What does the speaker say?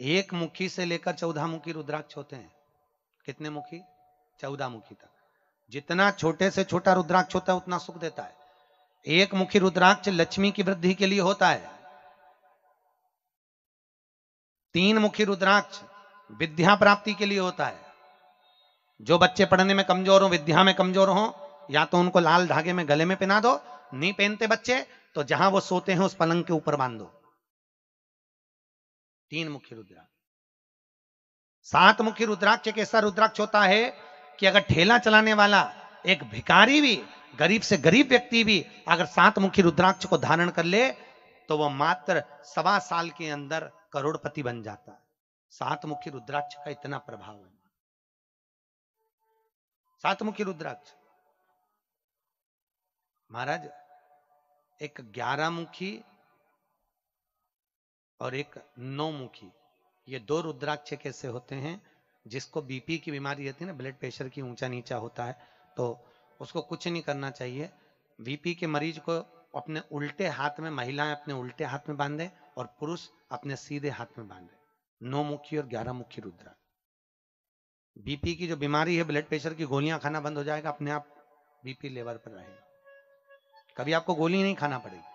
एक मुखी से लेकर चौदह मुखी रुद्राक्ष होते हैं कितने मुखी चौदह मुखी तक जितना छोटे से छोटा रुद्राक्ष होता है उतना सुख देता है एक मुखी रुद्राक्ष लक्ष्मी की वृद्धि के लिए होता है तीन मुखी रुद्राक्ष विद्या प्राप्ति के लिए होता है जो बच्चे पढ़ने में कमजोर हो विद्या में कमजोर हो या तो उनको लाल धागे में गले में पहना दो नहीं पहनते बच्चे तो जहां वो सोते हैं उस पलंग के ऊपर बांध दो तीन मुख्य रुद्राक्ष सात मुख्य रुद्राक्ष एक ऐसा रुद्राक्ष होता है कि अगर ठेला चलाने वाला एक भिकारी भी गरीब से गरीब व्यक्ति भी अगर सात मुखी रुद्राक्ष को धारण कर ले तो वह मात्र सवा साल के अंदर करोड़पति बन जाता है सात मुखी रुद्राक्ष का इतना प्रभाव है सात मुखी रुद्राक्ष महाराज एक ग्यारह मुखी और एक नौमुखी ये दो रुद्राक्ष कैसे होते हैं जिसको बीपी की बीमारी रहती है ना ब्लड प्रेशर की ऊंचा नीचा होता है तो उसको कुछ नहीं करना चाहिए बीपी के मरीज को अपने उल्टे हाथ में महिलाएं अपने उल्टे हाथ में बांधे और पुरुष अपने सीधे हाथ में बांधे नौ मुखी और ग्यारह मुखी रुद्रा बीपी की जो बीमारी है ब्लड प्रेशर की गोलियां खाना बंद हो जाएगा अपने आप बीपी लेवल पर रहेगा कभी आपको गोली नहीं खाना पड़ेगी